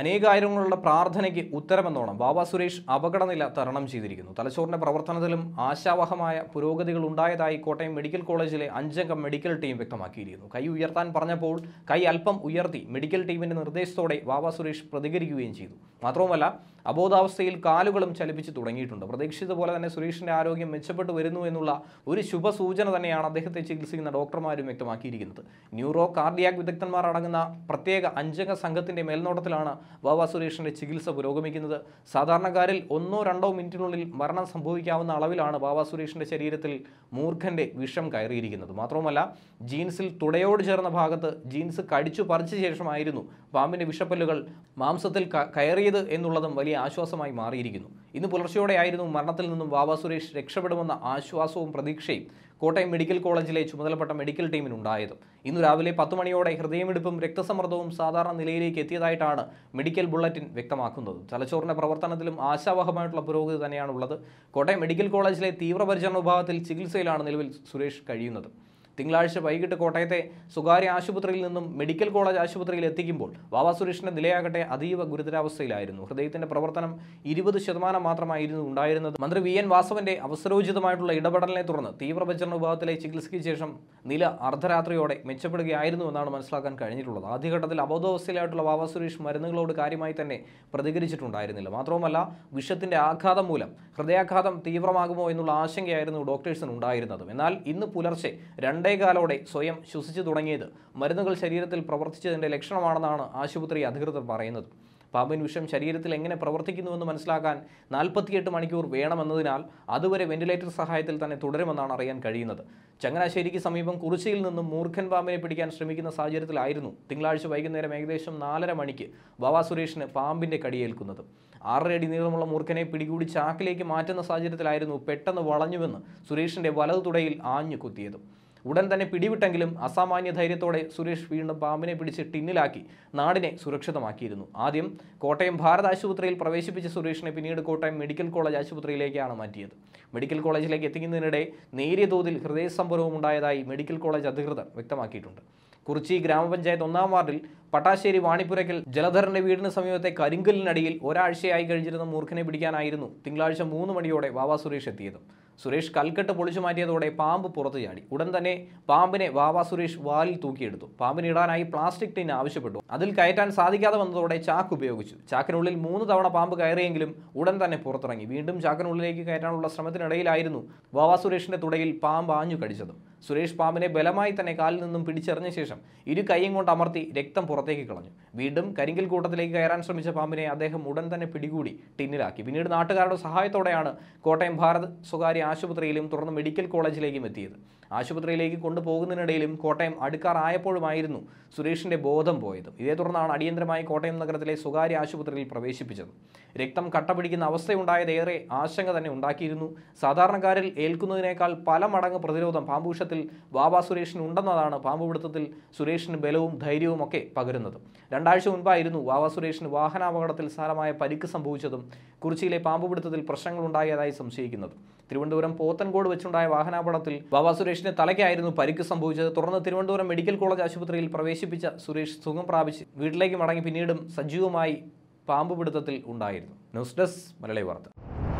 അനേകായിരങ്ങളുള്ള പ്രാർത്ഥനയ്ക്ക് ഉത്തരമെന്നോണം ബാബ സുരേഷ് അപകടനില തരണം ചെയ്തിരിക്കുന്നു തലച്ചോറിൻ്റെ പ്രവർത്തനത്തിലും ആശാവഹമായ പുരോഗതികൾ ഉണ്ടായതായി കോട്ടയം മെഡിക്കൽ കോളേജിലെ അഞ്ചംഗ മെഡിക്കൽ ടീം വ്യക്തമാക്കിയിരുന്നു കൈ ഉയർത്താൻ പറഞ്ഞപ്പോൾ കൈ അല്പം ഉയർത്തി മെഡിക്കൽ ടീമിൻ്റെ നിർദ്ദേശത്തോടെ ബാബ സുരേഷ് പ്രതികരിക്കുകയും ചെയ്തു മാത്രവുമല്ല അബോധാവസ്ഥയിൽ കാലുകളും ചലിപ്പിച്ച് തുടങ്ങിയിട്ടുണ്ട് പ്രതീക്ഷിച്ചത് പോലെ തന്നെ സുരേഷിൻ്റെ ആരോഗ്യം മെച്ചപ്പെട്ടു വരുന്നു എന്നുള്ള ഒരു ശുഭസൂചന തന്നെയാണ് അദ്ദേഹത്തെ ചികിത്സിക്കുന്ന ഡോക്ടർമാരും വ്യക്തമാക്കിയിരിക്കുന്നത് ന്യൂറോ കാർഡിയാക് വിദഗ്ധന്മാർ അടങ്ങുന്ന പ്രത്യേക അഞ്ചംഗ സംഘത്തിൻ്റെ മേൽനോട്ടത്തിലാണ് വാവാ സുരേഷിൻ്റെ ചികിത്സ പുരോഗമിക്കുന്നത് സാധാരണക്കാരിൽ ഒന്നോ രണ്ടോ മിനിറ്റിനുള്ളിൽ മരണം സംഭവിക്കാവുന്ന അളവിലാണ് വാവാ സുരേഷിൻ്റെ ശരീരത്തിൽ മൂർഖൻ്റെ വിഷം കയറിയിരിക്കുന്നത് മാത്രവുമല്ല ജീൻസിൽ തുടയോട് ചേർന്ന ഭാഗത്ത് ജീൻസ് കടിച്ചു പറിച്ച ശേഷമായിരുന്നു പാമ്പിൻ്റെ വിഷപ്പല്ലുകൾ മാംസത്തിൽ കയറിയത് എന്നുള്ളതും വലിയ ആശ്വാസമായി മാറിയിരിക്കുന്നു ഇന്ന് പുലർച്ചെയോടെയായിരുന്നു മരണത്തിൽ നിന്നും ബാബ സുരേഷ് രക്ഷപ്പെടുമെന്ന ആശ്വാസവും പ്രതീക്ഷയും കോട്ടയം മെഡിക്കൽ കോളേജിലെ ചുമതലപ്പെട്ട മെഡിക്കൽ ടീമിനുണ്ടായത് ഇന്ന് രാവിലെ പത്ത് മണിയോടെ ഹൃദയമിടിപ്പും രക്തസമ്മർദ്ദവും സാധാരണ നിലയിലേക്ക് എത്തിയതായിട്ടാണ് മെഡിക്കൽ ബുള്ളറ്റിൻ വ്യക്തമാക്കുന്നത് തലച്ചോറിൻ്റെ പ്രവർത്തനത്തിലും ആശാവഹമായിട്ടുള്ള പുരോഗതി തന്നെയാണുള്ളത് കോട്ടയം മെഡിക്കൽ കോളേജിലെ തീവ്രപരിചരണ വിഭാഗത്തിൽ ചികിത്സയിലാണ് നിലവിൽ സുരേഷ് കഴിയുന്നത് തിങ്കളാഴ്ച വൈകിട്ട് കോട്ടയത്തെ സ്വകാര്യ ആശുപത്രിയിൽ നിന്നും മെഡിക്കൽ കോളേജ് ആശുപത്രിയിൽ എത്തിക്കുമ്പോൾ വാവ സുരേഷിന്റെ നിലയാകട്ടെ അതീവ ഗുരുതരാവസ്ഥയിലായിരുന്നു ഹൃദയത്തിന്റെ പ്രവർത്തനം ഇരുപത് ശതമാനം മാത്രമായിരുന്നു ഉണ്ടായിരുന്നത് മന്ത്രി വി എൻ വാസവന്റെ അവസരോചിതമായിട്ടുള്ള ഇടപെടലിനെ തുടർന്ന് തീവ്രപരിചരണ വിഭാഗത്തിലെ ചികിത്സയ്ക്ക് ശേഷം നില അർദ്ധരാത്രിയോടെ മെച്ചപ്പെടുകയായിരുന്നു എന്നാണ് മനസ്സിലാക്കാൻ കഴിഞ്ഞിട്ടുള്ളത് ആദ്യഘട്ടത്തിൽ അബോധാവസ്ഥയിലായിട്ടുള്ള വാവ സുരേഷ് മരുന്നുകളോട് കാര്യമായി തന്നെ പ്രതികരിച്ചിട്ടുണ്ടായിരുന്നില്ല മാത്രവുമല്ല വിഷത്തിന്റെ ആഘാതം മൂലം ഹൃദയാഘാതം തീവ്രമാകുമോ എന്നുള്ള ആശങ്കയായിരുന്നു ഡോക്ടേഴ്സിന് ഉണ്ടായിരുന്നത് എന്നാൽ ഇന്ന് പുലർച്ചെ രണ്ട് കോട്ടയകാലോടെ സ്വയം ശ്വസിച്ചു തുടങ്ങിയത് മരുന്നുകൾ ശരീരത്തിൽ പ്രവർത്തിച്ചതിൻ്റെ ലക്ഷണമാണെന്നാണ് ആശുപത്രി അധികൃതർ പറയുന്നത് പാമ്പിൻ വിഷം ശരീരത്തിൽ എങ്ങനെ പ്രവർത്തിക്കുന്നുവെന്ന് മനസ്സിലാക്കാൻ നാൽപ്പത്തിയെട്ട് മണിക്കൂർ വേണമെന്നതിനാൽ അതുവരെ വെന്റിലേറ്റർ സഹായത്തിൽ തന്നെ തുടരുമെന്നാണ് അറിയാൻ കഴിയുന്നത് ചങ്ങനാശ്ശേരിക്ക് സമീപം കുറിച്ചിയിൽ നിന്നും മൂർഖൻ പാമ്പിനെ പിടിക്കാൻ ശ്രമിക്കുന്ന സാഹചര്യത്തിലായിരുന്നു തിങ്കളാഴ്ച വൈകുന്നേരം ഏകദേശം നാലര മണിക്ക് ബാബാ സുരേഷിന് പാമ്പിൻ്റെ കടിയേൽക്കുന്നത് ആറര അടി നീളമുള്ള മൂർഖനെ പിടികൂടി ചാക്കിലേക്ക് മാറ്റുന്ന സാഹചര്യത്തിലായിരുന്നു പെട്ടെന്ന് വളഞ്ഞുവെന്ന് സുരേഷിൻ്റെ വലതു തുടയിൽ ആഞ്ഞു കുത്തിയത് ഉടൻ തന്നെ പിടിവിട്ടെങ്കിലും അസാമാന്യ ധൈര്യത്തോടെ സുരേഷ് വീണ്ടും പാമ്പിനെ പിടിച്ച് ടിന്നിലാക്കി നാടിനെ സുരക്ഷിതമാക്കിയിരുന്നു ആദ്യം കോട്ടയം ഭാരത് ആശുപത്രിയിൽ പ്രവേശിപ്പിച്ച സുരേഷിനെ പിന്നീട് കോട്ടയം മെഡിക്കൽ കോളേജ് ആശുപത്രിയിലേക്കാണ് മാറ്റിയത് മെഡിക്കൽ കോളേജിലേക്ക് എത്തിക്കുന്നതിനിടെ നേരിയ തോതിൽ ഹൃദയ ഉണ്ടായതായി മെഡിക്കൽ കോളേജ് അധികൃതർ വ്യക്തമാക്കിയിട്ടുണ്ട് കുറിച്ചി ഗ്രാമപഞ്ചായത്ത് ഒന്നാം വാർഡിൽ പട്ടാശ്ശേരി വാണിപ്പുരയ്ക്കൽ ജലധറിന്റെ വീടിന് സമീപത്തെ കരിങ്കലിനടിയിൽ ഒരാഴ്ചയായി കഴിഞ്ഞിരുന്ന മൂർഖനെ പിടിക്കാനായിരുന്നു തിങ്കളാഴ്ച മൂന്ന് മണിയോടെ വാവാ സുരേഷ് എത്തിയത് സുരേഷ് കൽക്കെട്ട് പൊളിച്ചു മാറ്റിയതോടെ പാമ്പ് പുറത്തു ചാടി ഉടൻ തന്നെ പാമ്പിനെ വാവ സുരേഷ് വാലിൽ തൂക്കിയെടുത്തു പാമ്പിന് ഇടാനായി പ്ലാസ്റ്റിക് ടിൻ ആവശ്യപ്പെട്ടു അതിൽ കയറ്റാൻ സാധിക്കാതെ വന്നതോടെ ചാക്ക് ഉപയോഗിച്ചു ചാക്കിനുള്ളിൽ മൂന്ന് തവണ പാമ്പ് കയറിയെങ്കിലും ഉടൻ തന്നെ പുറത്തിറങ്ങി വീണ്ടും ചാക്കിനുള്ളിലേക്ക് കയറ്റാനുള്ള ശ്രമത്തിനിടയിലായിരുന്നു വാവ സുരേഷിന്റെ തുടയിൽ പാമ്പ് ആഞ്ഞു കടിച്ചത് സുരേഷ് പാമ്പിനെ ബലമായി തന്നെ കാലിൽ നിന്നും പിടിച്ചെറിഞ്ഞ ശേഷം ഇരു കൈയും കൊണ്ട് അമർത്തി രക്തം പുറത്തേക്ക് കളഞ്ഞു വീണ്ടും കരിങ്കൽ കൂട്ടത്തിലേക്ക് കയറാൻ ശ്രമിച്ച പാമ്പിനെ അദ്ദേഹം ഉടൻ തന്നെ പിടികൂടി ടിന്നിലാക്കി പിന്നീട് നാട്ടുകാരുടെ സഹായത്തോടെയാണ് കോട്ടയം ഭാരത് സ്വകാര്യ ആശുപത്രിയിലും തുടർന്ന് മെഡിക്കൽ കോളേജിലേക്കും എത്തിയത് ആശുപത്രിയിലേക്ക് കൊണ്ടുപോകുന്നതിനിടയിലും കോട്ടയം അടുക്കാറായപ്പോഴുമായിരുന്നു സുരേഷിന്റെ ബോധം പോയതും ഇതേ തുടർന്നാണ് അടിയന്തരമായി കോട്ടയം നഗരത്തിലെ സ്വകാര്യ ആശുപത്രിയിൽ പ്രവേശിപ്പിച്ചത് രക്തം കട്ട പിടിക്കുന്ന അവസ്ഥയുണ്ടായത് ഏറെ ആശങ്ക തന്നെ ഉണ്ടാക്കിയിരുന്നു സാധാരണക്കാരിൽ ഏൽക്കുന്നതിനേക്കാൾ പല മടങ്ങ് പ്രതിരോധം പാമ്പൂഷത്തിൽ ബാബ സുരേഷിന് ഉണ്ടെന്നതാണ് പാമ്പുപിടുത്തത്തിൽ സുരേഷിന് ബലവും ധൈര്യവും ഒക്കെ പകരുന്നത് രണ്ടാഴ്ച മുൻപായിരുന്നു വാവ സുരേഷിന് വാഹനാപകടത്തിൽ സാരമായ പരിക്ക് സംഭവിച്ചതും കുറിച്ചിയിലെ പാമ്പുപിടുത്തത്തിൽ പ്രശ്നങ്ങളുണ്ടായതായി സംശയിക്കുന്നത് തിരുവനന്തപുരം പോത്തൻകോട് വെച്ചുണ്ടായ വാഹനാപകടത്തിൽ ബാബ സുരേഷിന്റെ തലയ്ക്കായിരുന്നു പരിക്ക് സംഭവിച്ചത് തുടർന്ന് തിരുവനന്തപുരം മെഡിക്കൽ കോളേജ് ആശുപത്രിയിൽ പ്രവേശിപ്പിച്ച സുരേഷ് സുഖം പ്രാപിച്ച് വീട്ടിലേക്ക് മടങ്ങി പിന്നീടും സജീവമായി പാമ്പുപിടുത്തത്തിൽ ഉണ്ടായിരുന്നു ന്യൂസ് ഡെസ്ക് മലയാളി വാർത്ത